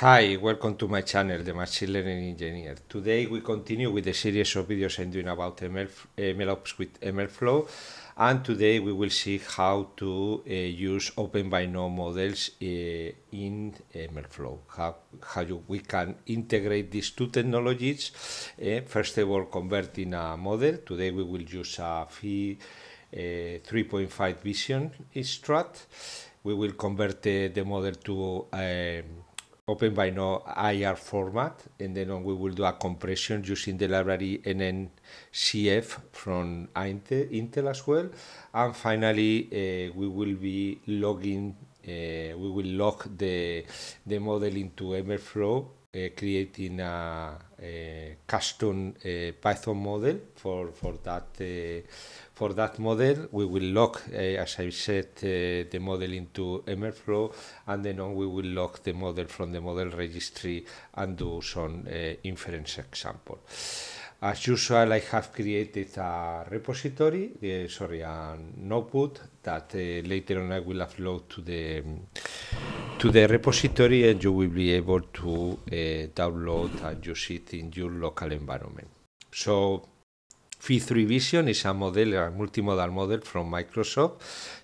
Hi, welcome to my channel, the Machine Learning Engineer. Today we continue with the series of videos I'm doing about ML, eh, MLOps with MLflow. And today we will see how to uh, use Open models uh, in MLflow, how, how you, we can integrate these two technologies. Uh, first of all, converting a model. Today we will use a FI 3.5 vision strat. We will convert the model to um, open by no IR format, and then we will do a compression using the library NNCF from Intel, Intel as well. And finally, uh, we will be logging, uh, we will log the, the model into MLflow, uh, creating a, a custom uh, Python model for, for that uh, for that model, we will lock, uh, as I said, uh, the model into MLflow, and then on we will lock the model from the model registry and do some eh, inference example. As usual, I have created a repository, sorry, an notebook that later on I will upload to the to the repository and you will be able to download and use it in your local environment. So P3 Vision is a model, a multimodal model from Microsoft,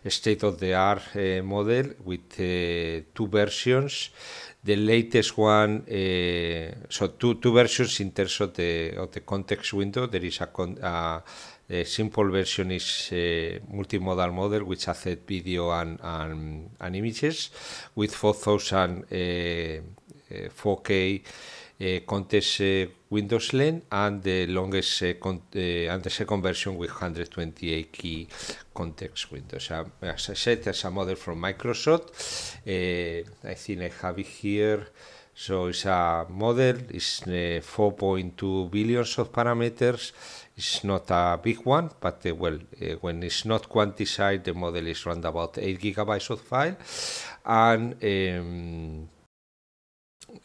state-of-the-art uh, model with uh, two versions. The latest one, uh, so two, two versions in terms of the, of the context window. There is a, a, a simple version is multimodal model which has video and, and, and, images with 4,000 4K Eh, context eh, Windows lens and the longest eh, and the second version with 128 key context Windows. Um, as I said, there's a model from Microsoft, I think I have it here. So it's a model, it's 4.2 billions of parameters. It's not a big one, but uh, well, uh, when it's not quantized, the model is around about 8 gigabytes of file. And um,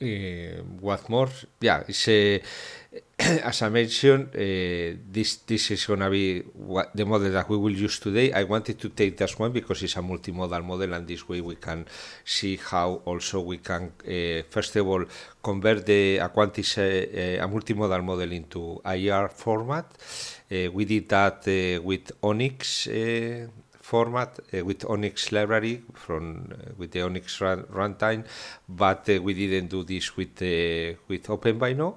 uh, what more? Yeah, it's a, as I mentioned, uh, this this is gonna be what, the model that we will use today. I wanted to take this one because it's a multimodal model, and this way we can see how also we can uh, first of all convert the a, quantis, uh, uh a multimodal model into IR format. Uh, we did that uh, with Onyx format uh, with Onyx library from uh, with the Onyx run, runtime, but uh, we didn't do this with uh, with OpenBino.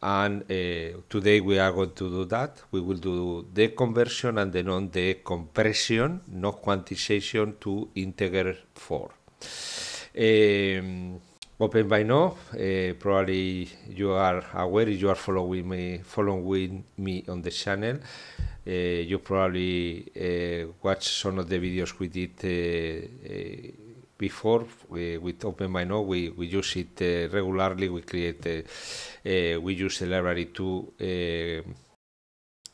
And uh, today we are going to do that. We will do the conversion and then on the compression, no quantization to integer four. Um, open by now. Uh, probably you are aware you are following me, following me on the channel. Eh, you probably eh, watch some of the videos we did eh, before with OpenMino. We, we use it regularly. We create, we use the library to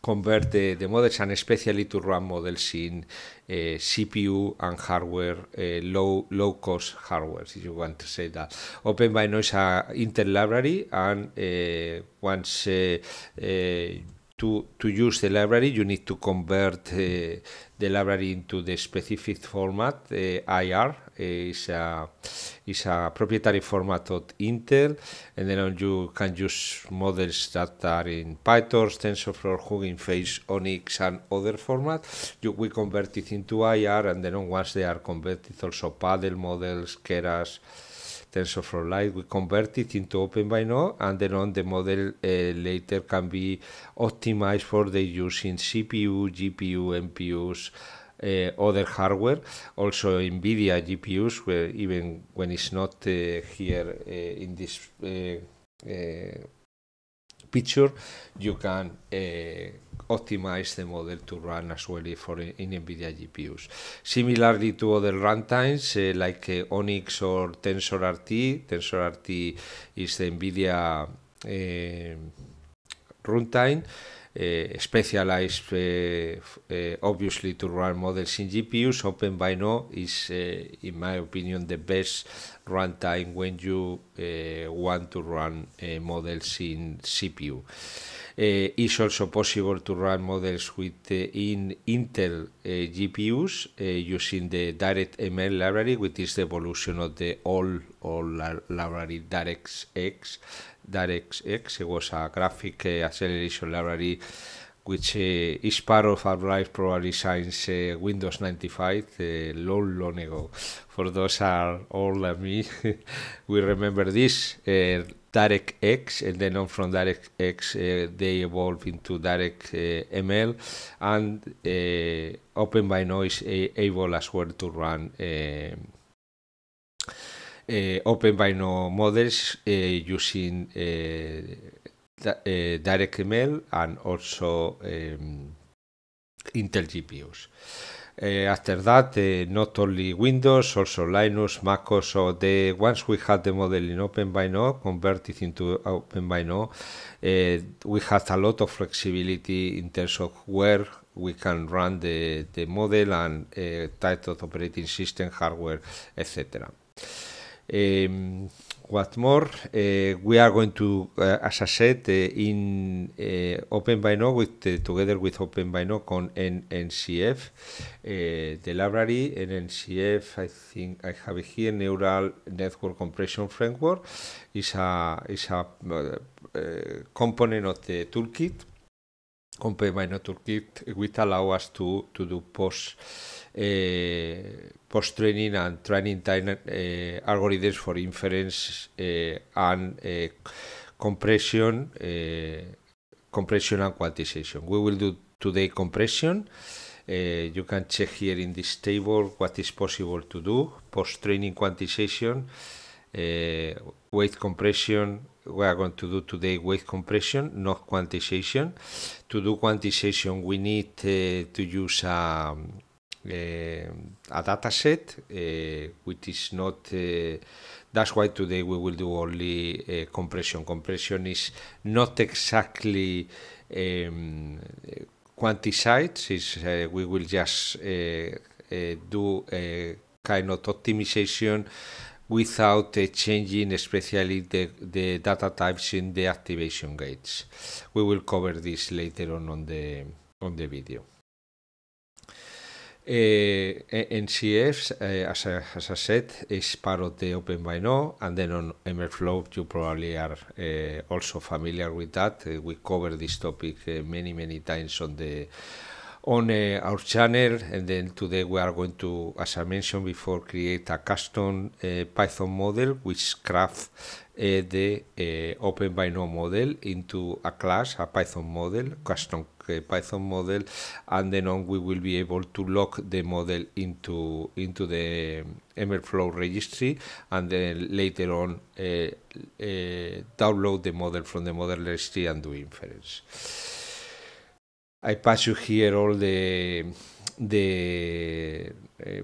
convert the, the, models and especially to run models in uh, CPU and hardware, uh, low low cost hardware, if you want to say that. OpenBino is an Intel library, and uh, once to, to use the library, you need to convert uh, the library into the specific format. Uh, IR uh, is a, is a proprietary format of Intel, and then you can use models that are in PyTorch, TensorFlow, Hugging Face, Onyx, and other formats. we convert it into IR, and then once they are converted, also Paddle models, Keras. TensorFlow Lite. We convert it into Open by and then on the model uh, later can be optimized for the using CPU, GPU, MPUs. Uh, other hardware, also NVIDIA GPUs, where even when it's not uh, here uh, in this uh, uh, picture, you can eh, optimize the model to run as well for in NVIDIA GPUs. Similarly to other runtimes eh, like eh, Onyx or TensorRT, TensorRT is the NVIDIA runtime. Eh, specialized eh, eh, obviously to run models in GPUs. OpenVINO is, in my opinion, the best runtime when you want to run models in CPU uh, is also possible to run models with eh, in Intel eh, GPUs using the DirectML library, which is the evolution of the old, old library DirectX. DirectX it was a graphic acceleration library which eh, is part of our life probably since eh, Windows 95, eh, long, long ago. For those are old like me, we remember this. X and then from X, uh, they evolved into Direct ML and uh, Open by Noise able as well to run Open by No models using direct eh, email and also um, Intel GPUs. Uh, eh, after that, uh, not only Windows, also Linux, MacOS. So the once we had the model in OpenVINO, converted into OpenVINO, now, uh, we had a lot of flexibility in terms of where we can run the, the model and uh, type of operating system, hardware, etc. Um, What more, eh, we are going to, eh, as I said, eh, in Open by together with Open con Now NCF, the library NNCF, I think I have here neural network compression framework is a is a component of the toolkit compared by Toolkit, which allow us to, to do post uh, post training and training time uh, eh, algorithms for inference uh, and eh, compression compression and quantization. We will do today compression. you can check here in this table what is possible to do post training quantization, weight compression, we are going to do today weight compression, not quantization. To do quantization, we need uh, to use a, um, uh, a data set, uh, which is not. Uh, that's why today we will do only uh, compression. Compression is not exactly um, quantized. Is uh, we will just do a kind of optimization without uh, changing especially the, the data types in the activation gates. We will cover this later on on the, on the video. Uh, NCFs, uh, as, I, as I said, is part of the Open by now, and then on MFlow you probably are uh, also familiar with that. Uh, we cover this topic uh, many, many times on the on uh, our channel and then today we are going to as i mentioned before create a custom uh, python model which craft uh, the uh, open by no model into a class a python model custom uh, python model and then on we will be able to lock the model into into the mlflow um, registry and then later on uh, download the model from the model registry and do inference I pass you here all the the uh,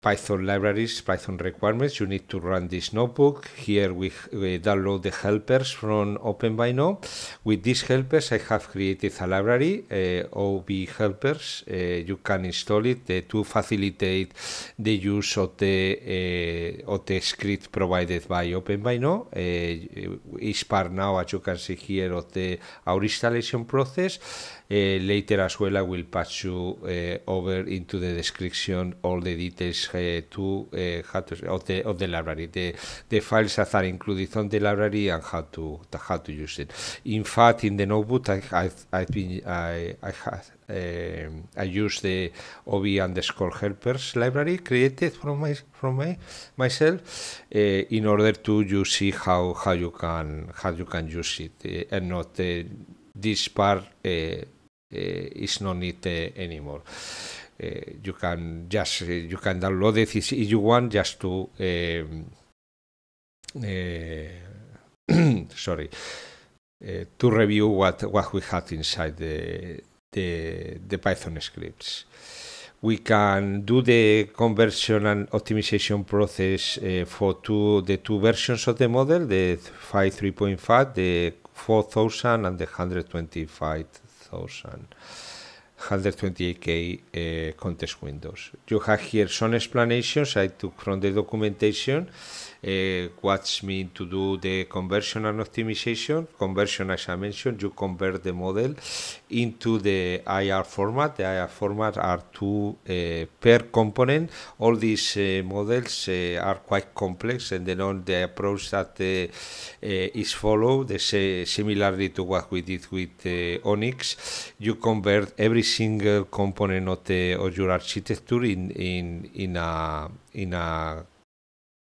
Python libraries, Python requirements. You need to run this notebook. Here we, we download the helpers from OpenBino. With these helpers, I have created a library, uh, eh, OB helpers. Uh, you can install it uh, to facilitate the use of the of the script provided by OpenBino. Uh, it's part now, as you can see here, of the our installation process Uh, later as well, I will pass you uh, over into the description all the details uh, to, to, of the of the library, the the files that are included on the library and how to, how to use it. In fact, in the notebook, I, I've, I've been I I have. Um, I use the OB underscore helpers library created from my from my myself uh, in order to you see how how you can how you can use it and not this part Eh, is no need eh, anymore. Eh, you can just you can download it if you want just to sorry to review what what we had inside the the, the Python scripts we can do the conversion and optimization process uh, for two the two versions of the model the 5 3.5 the 4000 and the 125 128K uh, context windows. You have here some explanations I took from the documentation uh, what's mean to do the conversion and optimization. Conversion, as I mentioned, you convert the model into the IR format. The IR format are two uh, per component. All these uh, models uh, are quite complex, and then on the approach that uh, uh, is followed, similarly to what we did with Onyx, you convert every single component of the of your architecture in in in a in a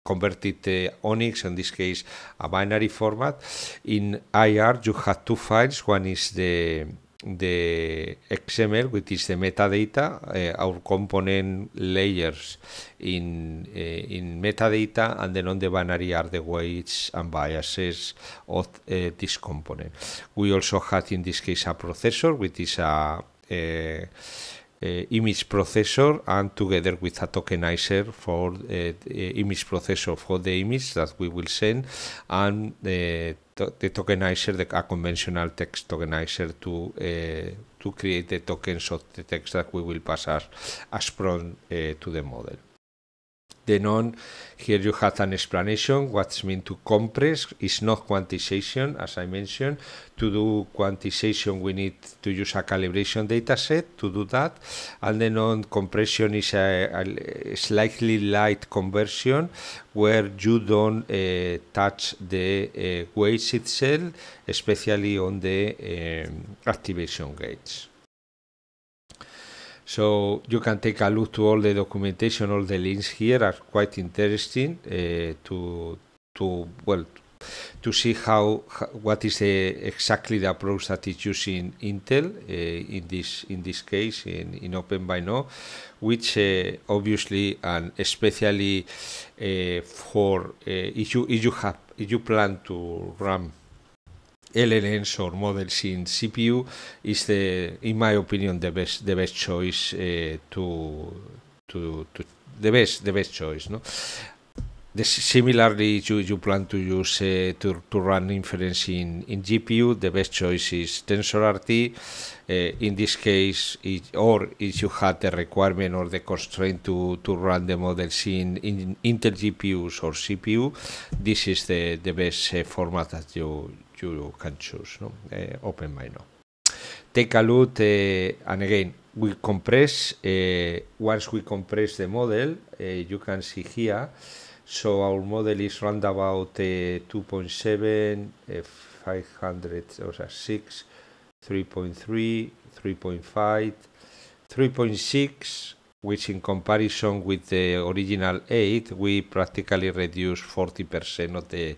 convert it uh, Onyx, in this case a binary format. In IR, you have two files. One is the the XML, which is the metadata, uh, our component layers in uh, in metadata, and then on the binary are the weights and biases of uh, this component. We also had in this case a processor, which is a, a uh, uh, image processor and together with a tokenizer for uh, image processor for the image that we will send and uh, the tokenizer, the, a conventional text tokenizer to to create the tokens of the text that we will pass as, as prompt to the model on here you have an explanation what's mean to compress. is not quantization, as I mentioned. To do quantization, we need to use a calibration dataset to do that. And then on compression is a, a slightly light conversion where you don't uh, touch the uh, weights itself, especially on the um, activation gates. So you can take a look to all the documentation, all the links here are quite interesting uh, to to well to see how, how what is the, exactly the approach that is using Intel uh, in this in this case in, in Open which uh, obviously and especially uh, for uh, if you if you have if you plan to run LLM or models in CPU is the, in my opinion, the best the best choice eh, to, to to the best the best choice. No, similarly, you, you plan to use uh, to, to run inference in, in GPU, the best choice is TensorRT. Uh, eh, in this case, it, or if you had the requirement or the constraint to, to run the models in, in Intel GPUs or CPU, this is the, the best uh, format that you, you can choose. No? Eh, open by no. Take a look, and again, we compress. Eh, once we compress the model, eh, you can see here. So our model is around about 2.7, 500, or 6, 3.3, 3.5, 3.6 which in comparison with the original 8, we practically reduced 40% of the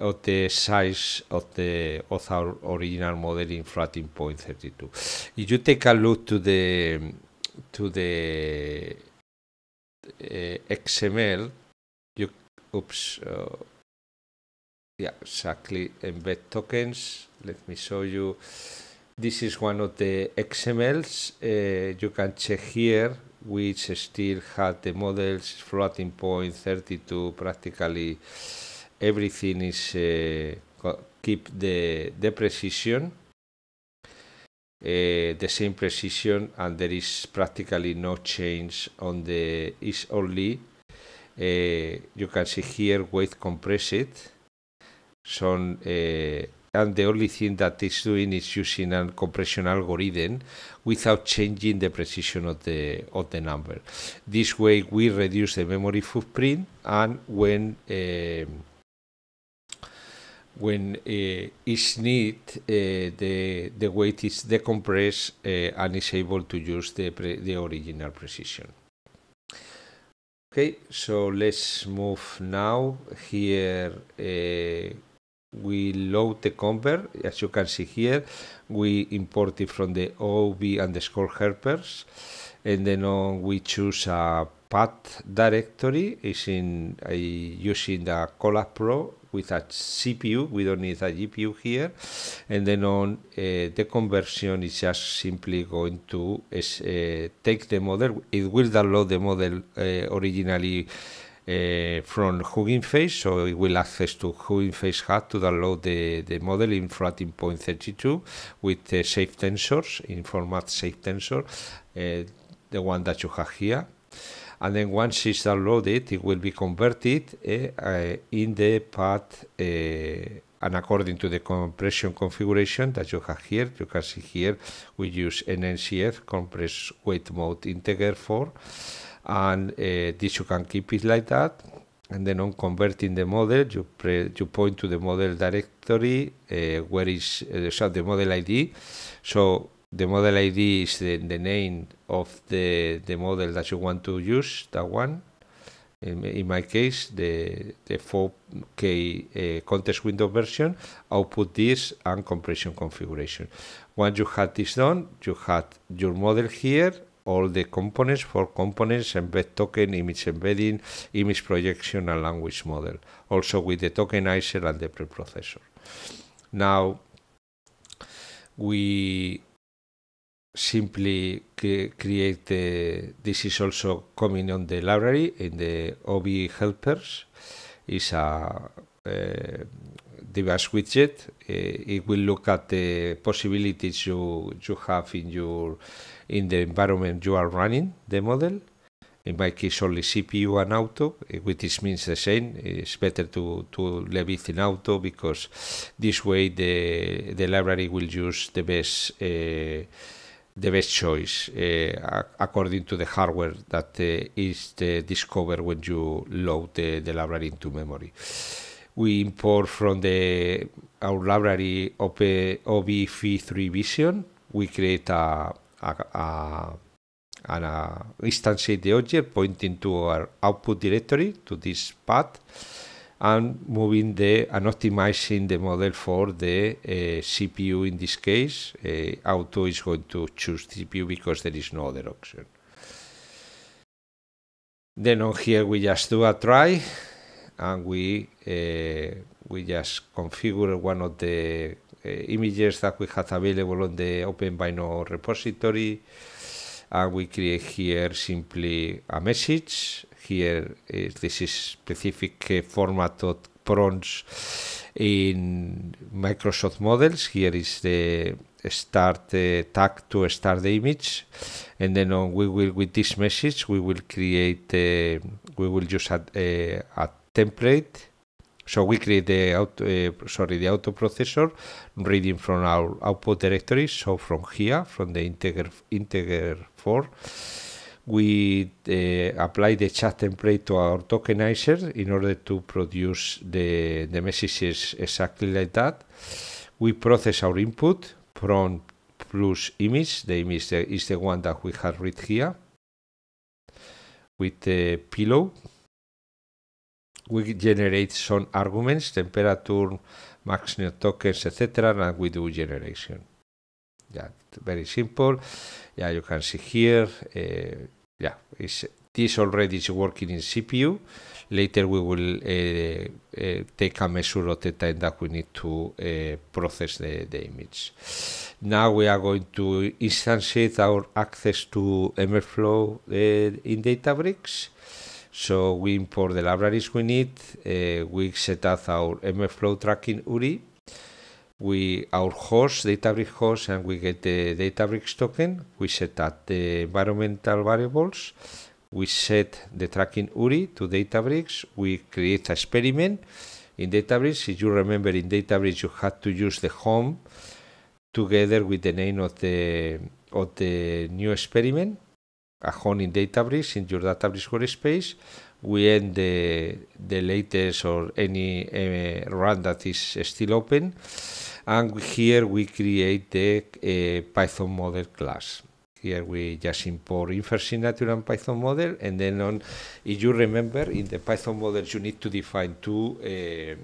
of the size of the of our original model in floating point 32. If you take a look to the to the uh, XML, you oops, uh, yeah, exactly embed tokens. Let me show you. This is one of the XMLs. Uh, you can check here which still had the models floating point 32 practically everything is uh, keep the the precision uh, the same precision and there is practically no change on the is only uh, you can see here weight compressed so uh, and the only thing that it's doing is using a compression algorithm without changing the precision of the of the number. This way, we reduce the memory footprint, and when uh, when uh, it's need, uh, the the weight is decompressed uh, and is able to use the the original precision. Okay, so let's move now here uh, we load the convert, as you can see here. We import it from the ob underscore helpers, and then on we choose a path directory. Is in using the Colab Pro with a CPU. We don't need a GPU here, and then on uh, the conversion is just simply going to uh, take the model. It will download the model eh, originally uh, from Hugging Face, so it will access to Hugging Face Hub to download the, the model in floating point 32 with uh, safe tensors in format safe tensor, uh, the one that you have here. And then once it's downloaded, it will be converted uh, uh, in the path uh, and according to the compression configuration that you have here, you can see here we use NNCF compress weight mode integer 4 and uh, this you can keep it like that and then on converting the model you pre you point to the model directory uh, where is uh, so the model id so the model id is the, the, name of the the model that you want to use that one in, in my case the the 4k uh, context window version output this and compression configuration once you had this done you had your model here all the components for components, embed token, image embedding, image projection and language model, also with the tokenizer and the preprocessor. Now, we simply create the, this is also coming on the library in the OB helpers, is a uh, device widget. Uh, it will look at the possibilities you you have in your in the environment you are running the model. In my case, only CPU and auto, eh, which is means the same. Eh, it's better to, to leave it in auto because this way the, the library will use the best uh, the best choice uh, according to the hardware that uh, is discovered when you load the, the library into memory we import from the our library OP, OBV3 Vision. We create a, a, a, an instantiate the object, pointing to our output directory, to this path, and moving the and optimizing the model for the uh, eh, CPU in this case. Uh, auto is going to choose CPU because there is no other option. Then on here we just do a try and we uh, we just configure one of the uh, images that we have available on the OpenVINO repository. And we create here simply a message. Here, uh, this is specific uh, format of prompts in Microsoft models. Here is the start uh, tag to start the image and then on, we will with this message we will create uh, we will use a, a, a template so we create the auto, uh, sorry, the auto processor reading from our output directory. So from here, from the integer integer four, we uh, apply the chat template to our tokenizer in order to produce the the messages exactly like that. We process our input from plus image. The image is the one that we have read here with the pillow we generate some arguments, temperature, max tokens, etc. And we do generation. Yeah, very simple. Yeah, you can see here. Uh, yeah, it's, this already is working in CPU. Later we will uh, uh, take a measure of the time that we need to uh, process the, the image. Now we are going to instantiate our access to MLflow uh, in Databricks. So we import the libraries we need. Uh, we set up our MFlow tracking URI, we our host, Databricks host, and we get the Databricks token. We set up the environmental variables. We set the tracking URI to Databricks. We create an experiment in Databricks. If you remember, in Databricks you had to use the home together with the name of the of the new experiment a home in Databricks, in your Databricks workspace. We end the, the latest or any uh, run that is still open. And here we create the uh, Python model class. Here we just import infer signature and Python model. And then on, if you remember, in the Python model, you need to define two, uh,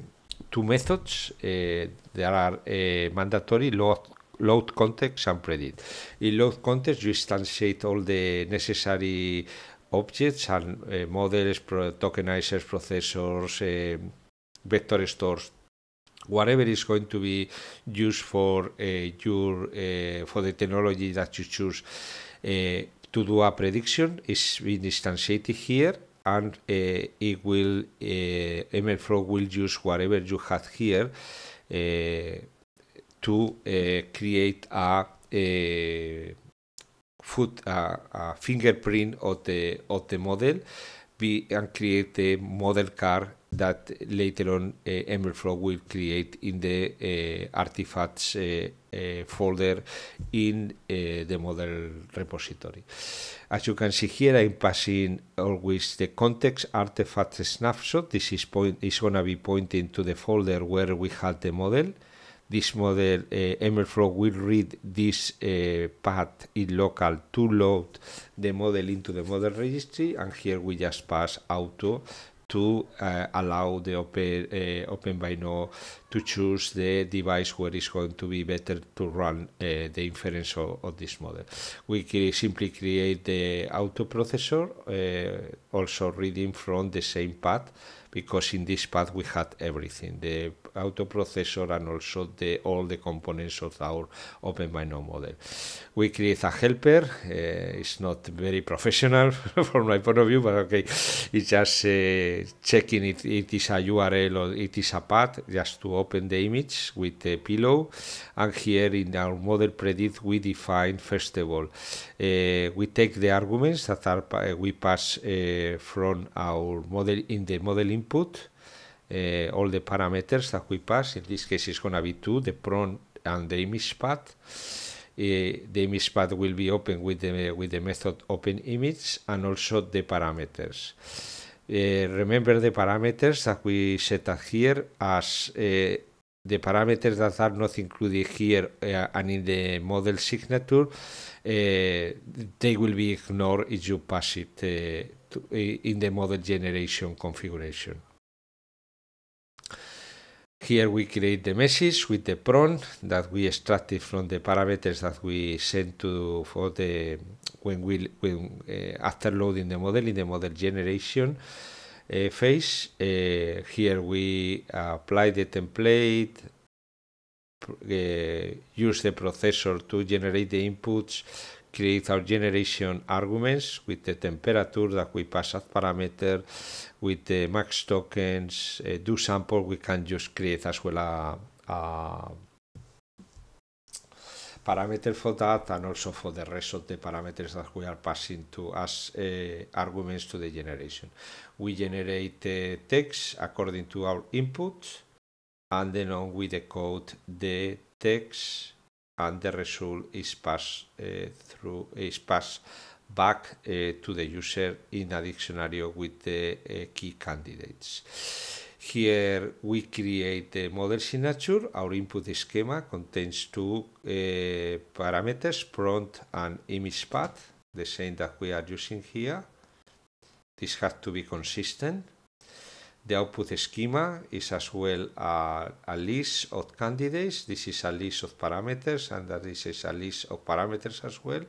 two methods. Uh, there are uh, mandatory load load context and predict. In load context, you instantiate all the necessary objects and uh, models, pro tokenizers, processors, uh, vector stores, whatever is going to be used for uh, your for the technology that you choose to do a prediction is being instantiated here and it will MLflow will use whatever you have here to eh, create a, a eh, foot a, a, fingerprint of the of the model be, and create the model car that later on uh, will create in the uh, artifacts uh, uh, folder in the model repository. As you can see here, I'm passing always the context artifact snapshot. This is point is gonna be pointing to the folder where we had the model this model uh, will read this uh, path in local to load the model into the model registry and here we just pass auto to uh, allow the open, uh, open by now to choose the device where it's going to be better to run uh, the inference of, of, this model. We cre simply create the auto processor, uh, also reading from the same path because in this path we had everything, the auto processor and also the all the components of our OpenBino model. We create a helper, uh, it's not very professional from my point of view, but okay, it's just uh, checking if it is a URL or it is a path just to open the image with the pillow. And here in our model predict, we define first of all, uh, we take the arguments that are we pass from our model in the model input input, uh, all the parameters that we pass. In this case, it's going to be two, the prompt and the image path. Uh, the image path will be open with the with the method open image and also the parameters. Uh, remember the parameters that we set up here as uh, the parameters that are not included here and in the model signature. they will be ignored if you pass it to, in the model generation configuration. Here we create the message with the prompt that we extracted from the parameters that we sent to for the when we when uh, after loading the model in the model generation uh, phase. Uh, here we apply the template, uh, use the processor to generate the inputs, create our generation arguments with the temperature that we pass as parameter, with the max tokens, uh, do sample, we can just create as well a, a parameter for that and also for the rest of the parameters that we are passing to as uh, arguments to the generation. We generate uh, text according to our input and then on we decode the text and the result is passed eh, through is passed back eh, to the user in a dictionary with the eh, key candidates. Here we create the model signature. Our input schema contains two uh, parameters, prompt and image path, the same that we are using here. This has to be consistent. The output schema is as well a, a, list of candidates. This is a list of parameters, and this is a list of parameters as well.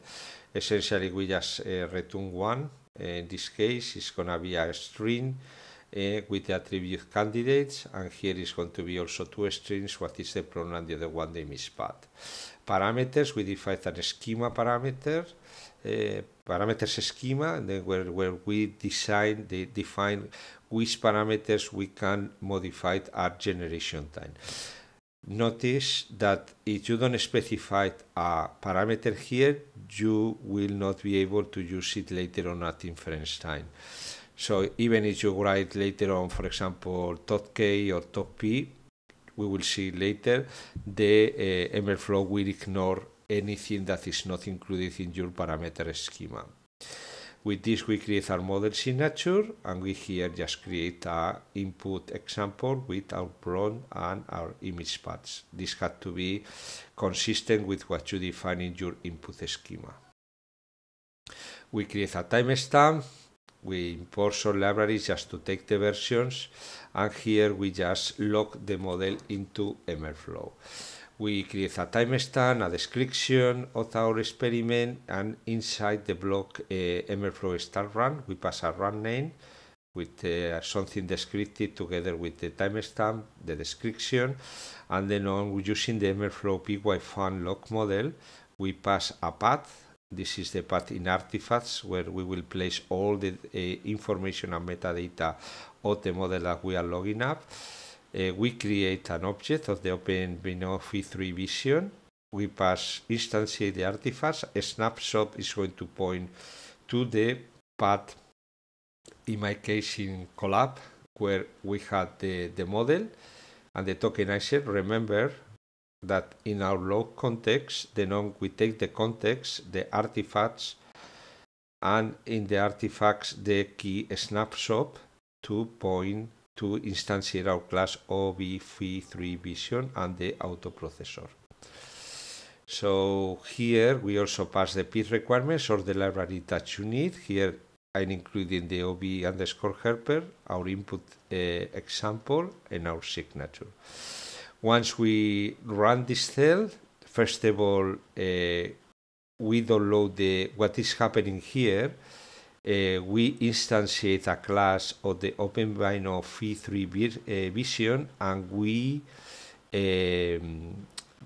Essentially, we just uh, return one. In this case, it's going to be a string uh, with the attribute candidates, and here is going to be also two strings, what is the pronoun and the other one, the bad. Parameters, we define an schema parameter, uh, parameters schema, and then where, where we design, the, define which parameters we can modify at generation time. Notice that if you don't specify a parameter here, you will not be able to use it later on at inference time. So even if you write later on, for example, .k or .p, we will see later, the uh, MLflow will ignore anything that is not included in your parameter schema. With this, we create our model signature, and we here just create a input example with our prompt and our image paths. This had to be consistent with what you define in your input schema. We create a timestamp. We import some libraries just to take the versions, and here we just lock the model into MLflow. We create a timestamp, a description of our experiment, and inside the block uh, MLflow start run, we pass a run name with uh, something descriptive together with the timestamp, the description, and then on using the MLflow PY fund log model, we pass a path. This is the path in artifacts where we will place all the uh, information and metadata of the model that we are logging up. Uh, we create an object of the v 3 vision. We pass instantiate the artifacts. A snapshot is going to point to the path, in my case in Collab, where we had the, the model and the tokenizer. Remember that in our log context, the norm we take the context, the artifacts, and in the artifacts the key snapshot to point to instantiate our class OBV3 vision and the auto processor. So here we also pass the PID requirements or the library that you need. Here I'm including the OB underscore helper, our input uh, example, and our signature. Once we run this cell, first of all, uh, we download the what is happening here uh, we instantiate a class of the OpenVINO v3 uh, vision and we um,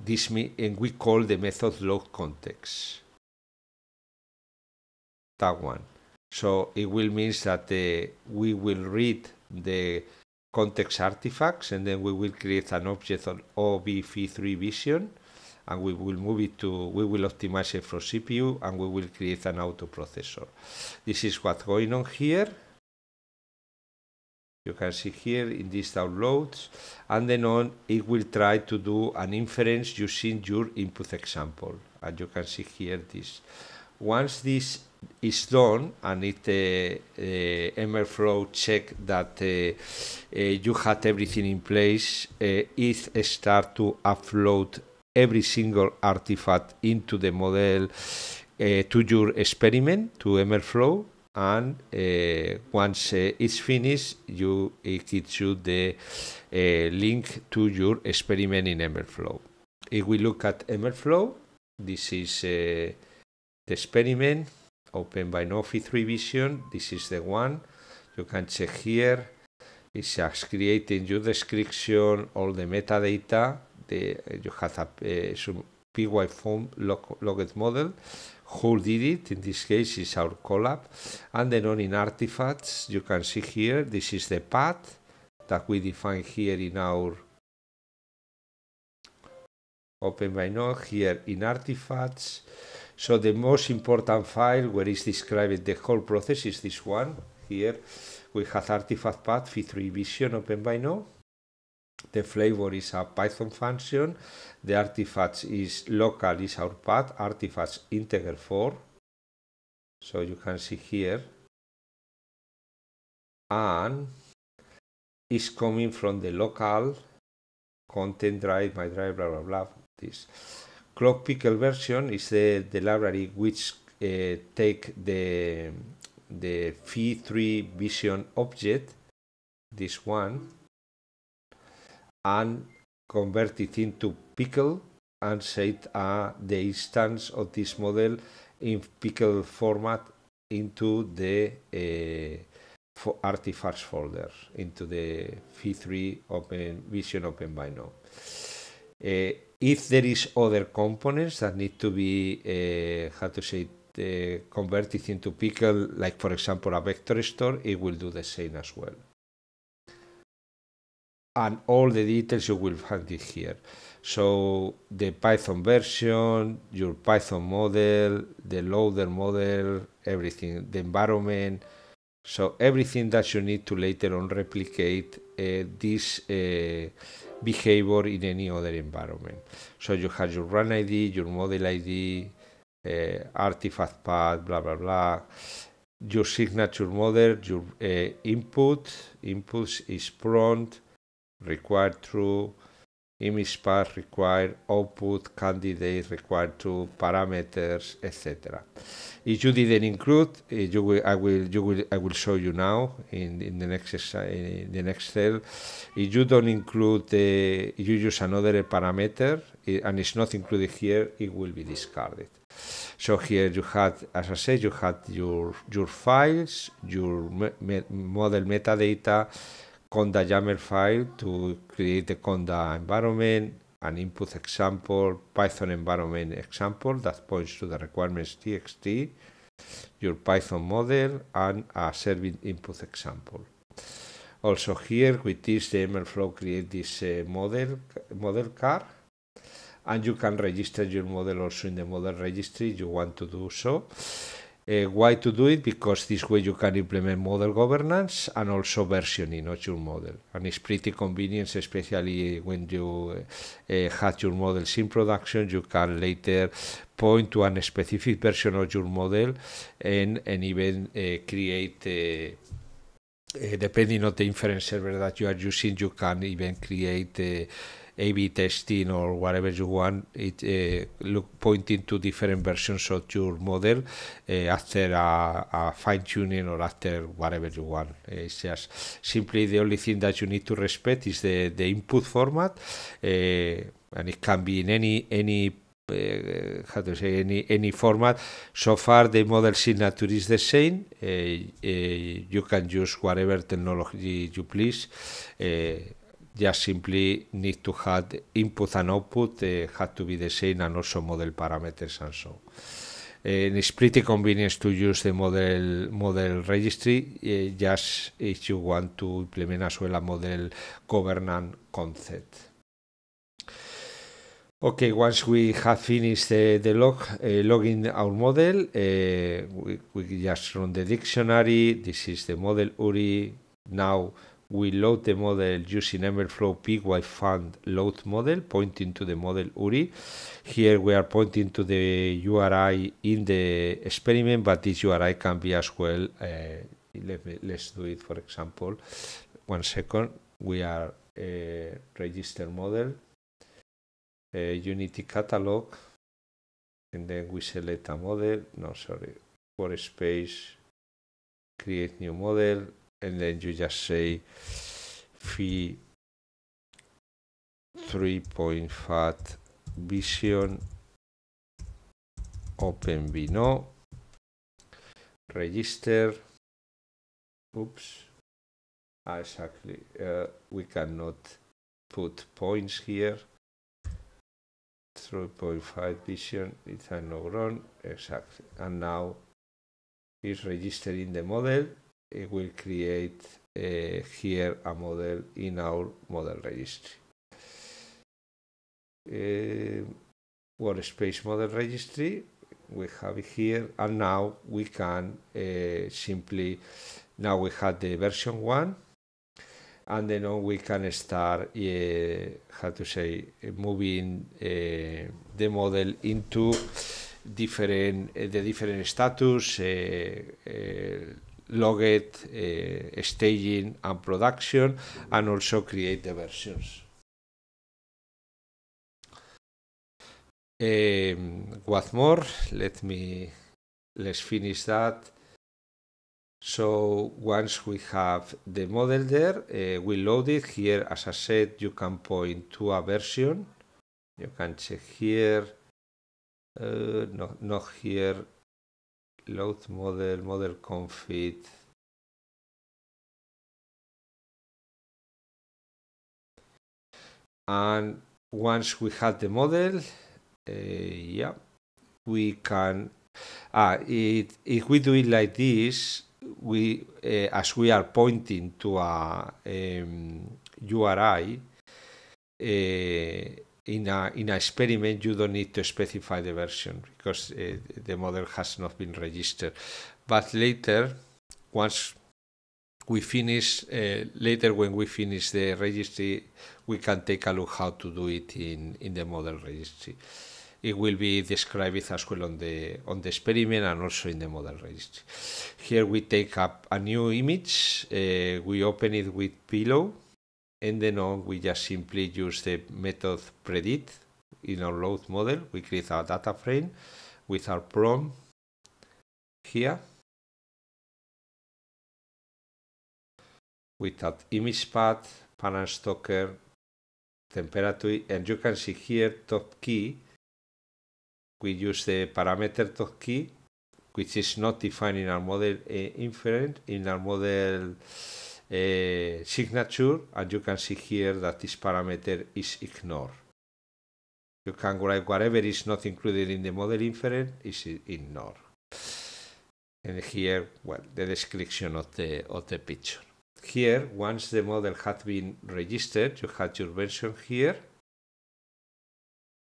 this and we call the method log context that one so it will means that the, uh, we will read the context artifacts and then we will create an object on OBV3 vision and we will move it to, we will optimize it for CPU and we will create an auto processor. This is what's going on here. You can see here in these downloads and then on it will try to do an inference using your input example. And you can see here this. Once this is done and it uh, uh, MLflow check that uh, uh, you had everything in place uh, it start to upload every single artifact into the model uh, to your experiment to MLflow and uh, once uh, it's finished you it gives you the link to your experiment in MLflow. If we look at MLflow, this is the experiment open by Nofi 3 Vision. This is the one you can check here. It has creating your description, all the metadata, the eh, you have a PY phone logged model. Who did it? In this case, is our collab. And then on in artifacts, you can see here, this is the path that we define here in our open by node here in artifacts. So the most important file where is described the whole process is this one. Here we have artifact path v3 vision open by node the flavor is a Python function, the artifacts is local is our path, artifacts integer 4. So you can see here. And is coming from the local content drive, my drive, blah blah blah. This clock pickle version is the, the library which uh, take the the v 3 vision object, this one, and convert it into pickle and set uh, the instance of this model in pickle format into the uh, eh, artifacts folder into the v3 open vision open by now uh, if there is other components that need to be eh, how to say it, converted into pickle like for example a vector store it will do the same as well and all the details you will find it here. So the Python version, your Python model, the loader model, everything, the environment. So everything that you need to later on replicate uh, this uh, behavior in any other environment. So you have your run ID, your model ID, uh, artifact path, blah, blah, blah. Your signature model, your uh, input, inputs is prompt, required true, image path required, output candidate required true, parameters, etc. If you didn't include, eh, you will, I will, you will, I will show you now in, in the next in the next cell. If you don't include eh, you use another parameter eh, and it's not included here, it will be discarded. So here you had, as I said, you had your your files, your me model metadata, Conda YAML file to create the Conda environment, an input example, Python environment example that points to the requirements txt, your Python model, and a serving input example. Also here, with this, the MLflow create this uh, model, model car, and you can register your model also in the model registry you want to do so. Uh, why to do it? Because this way you can implement model governance and also versioning of your model. And it's pretty convenient, especially when you uh, eh, eh, have your models in production, you can later point to a specific version of your model and, and even create depending on the inference server that you are using, you can even create a/B testing or whatever you want, it uh, look pointing to different versions of your model uh, after a, a, fine tuning or after whatever you want. It's just simply the only thing that you need to respect is the the input format, uh, and it can be in any any uh, how to say any any format. So far, the model signature is the same. Uh, uh, you can use whatever technology you please. Uh, just simply need to have input and output uh, had to be the same and also model parameters and so and eh, it's pretty convenient to use the model model registry uh, just if you want to implement as well a model governance concept. Okay, once we have finished the, the log, uh, logging our model, uh, we, we just run the dictionary. This is the model URI. Now we load the model using MLflow PY fund load model, pointing to the model URI. Here we are pointing to the URI in the experiment, but this URI can be as well. Uh, let me, let's do it, for example, one second. We are a register model, a Unity catalog, and then we select a model. No, sorry, workspace, create new model, and then you just say fee 3.5 vision open Vino register oops ah, exactly uh, we cannot put points here 3.5 vision it's no run. exactly and now is registering the model Eh, will create eh, here a model in our model registry. Uh, eh, space model registry we have it here and now we can simply now we have the version one and then we can start how to say moving the model into different the different status logged uh, staging and production and also create the versions. Um, what more? Let me let's finish that. So once we have the model there, uh, we load it here. As I said, you can point to a version. You can check here, uh, no, not here, load model, model config, and once we have the model, uh, yeah, we can. Ah, it, if we do it like this, we uh, as we are pointing to a um, URI. Uh, in a in a experiment you don't need to specify the version because uh, the model has not been registered but later once we finish uh, later when we finish the registry we can take a look how to do it in in the model registry it will be described as well on the on the experiment and also in the model registry here we take up a new image uh, we open it with pillow and then on we just simply use the method predict in our load model. We create our data frame with our prompt here with that image path, panel stalker, temperature, and you can see here top key. We use the parameter top key, which is not defined in our model uh, inference, in our model uh, signature and you can see here that this parameter is ignored. You can write whatever is not included in the model inference is ignored. And here, well, the description of the, of the picture. Here, once the model has been registered, you had your version here.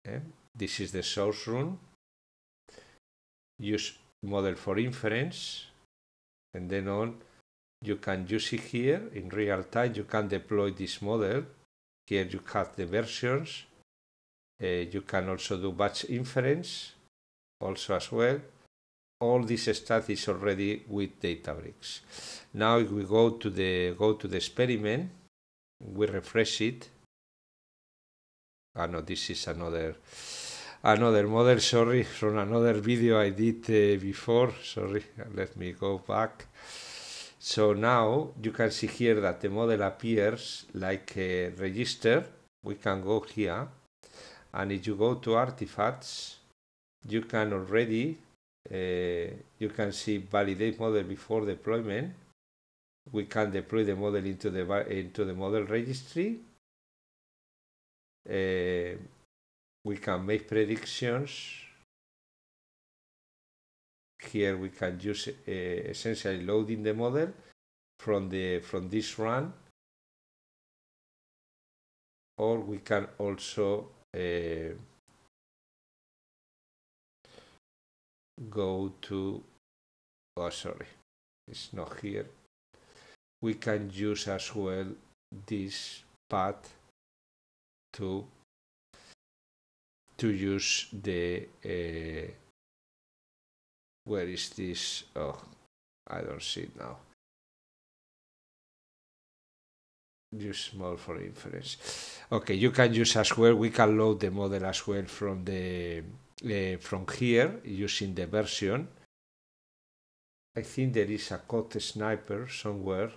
And eh, This is the source room. Use model for inference. And then on you can use it here in real time you can deploy this model here you have the versions uh, you can also do batch inference also as well all this stuff is already with databricks now if we go to the go to the experiment we refresh it ah no this is another another model sorry from another video i did uh, before sorry let me go back so now you can see here that the model appears like a register. We can go here and if you go to artifacts, you can already, uh, you can see validate model before deployment. We can deploy the model into the, into the model registry. Uh, we can make predictions here we can use uh, essentially loading the model from the from this run or we can also uh, go to oh sorry it's not here we can use as well this path to to use the uh, where is this? Oh, I don't see it now. Use small for inference. Okay, you can use as well. We can load the model as well from the uh, from here using the version. I think there is a code sniper somewhere.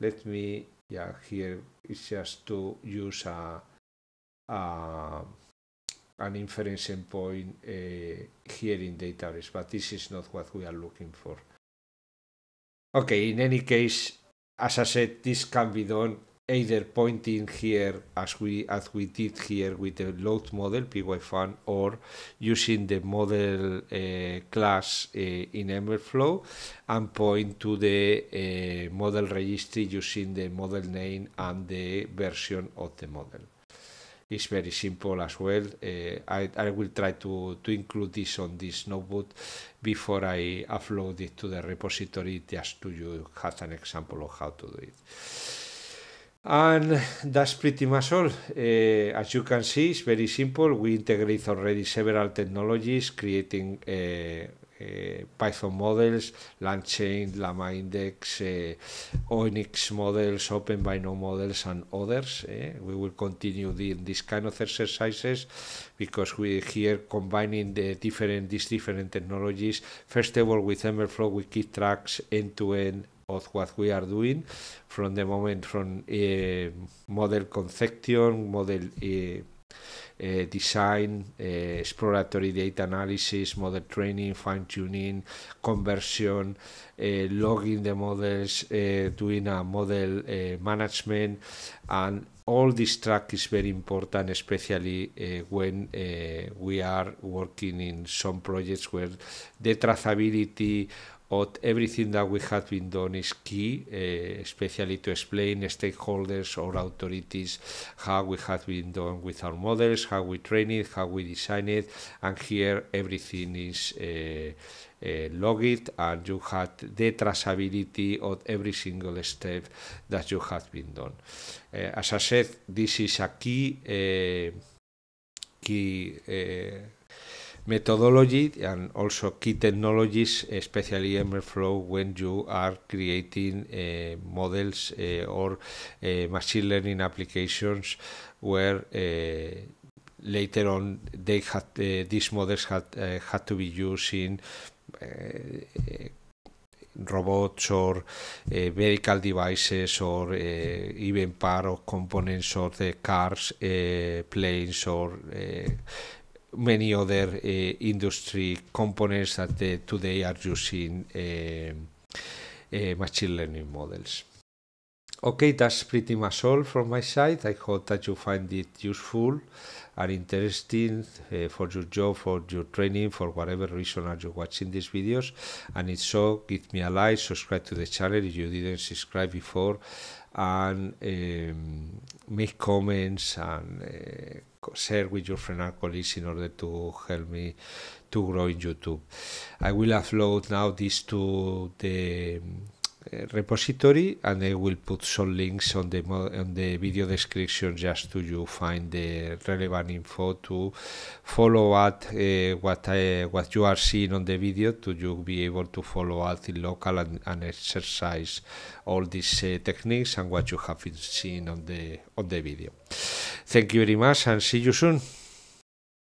Let me, yeah, here it's just to use a, a an inference endpoint uh, eh, here in database, but this is not what we are looking for. Okay, in any case, as I said, this can be done either pointing here as we as we did here with the load model pyfan or using the model uh, class uh, in MLflow and point to the uh, model registry using the model name and the version of the model is very simple as well. Uh, I, I will try to, to include this on this notebook before I upload it to the repository just to you have an example of how to do it. And that's pretty much all. Uh, as you can see, it's very simple. We integrate already several technologies, creating uh, eh, Python models, LangChain, Llama Index, eh, Onyx models, OpenVINO models, and others. Eh? We will continue the, this kind of exercises because we here combining the different these different technologies. First of all, with MLflow, we keep tracks end to end of what we are doing from the moment from eh, model conception, model eh, uh, design, uh, exploratory data analysis, model training, fine tuning, conversion, uh, logging the models, uh, doing a model uh, management, and all this track is very important, especially uh, when we are working in some projects where the traceability but everything that we have been done is key, uh, especially to explain stakeholders or authorities how we have been done with our models, how we train it, how we design it, and here everything is uh, uh, logged and you had the traceability of every single step that you have been done. as I said, this is a key key methodology and also key technologies, especially MLflow, when you are creating uh, models uh, or uh, machine learning applications where uh, later on they had uh, these models had uh, had to be used in robots or uh, vehicle devices or uh, even part of components of the cars, uh, planes or many other eh, industry components that eh, today are using eh, machine learning models. Okay, that's pretty much all from my side. I hope that you find it useful and interesting uh, for your job, for your training, for whatever reason are you watching these videos. And if so, give me a like, subscribe to the channel if you didn't subscribe before, and um, make comments and uh, share with your friend and colleagues in order to help me to grow in YouTube. I will upload now this to the Eh, repository and I will put some links on the on the video description just to you find the relevant info to follow up uh, eh, what I, what you are seeing on the video to you be able to follow up in local and, and exercise all these uh, techniques and what you have seen on the on the video. Thank you very much and see you soon.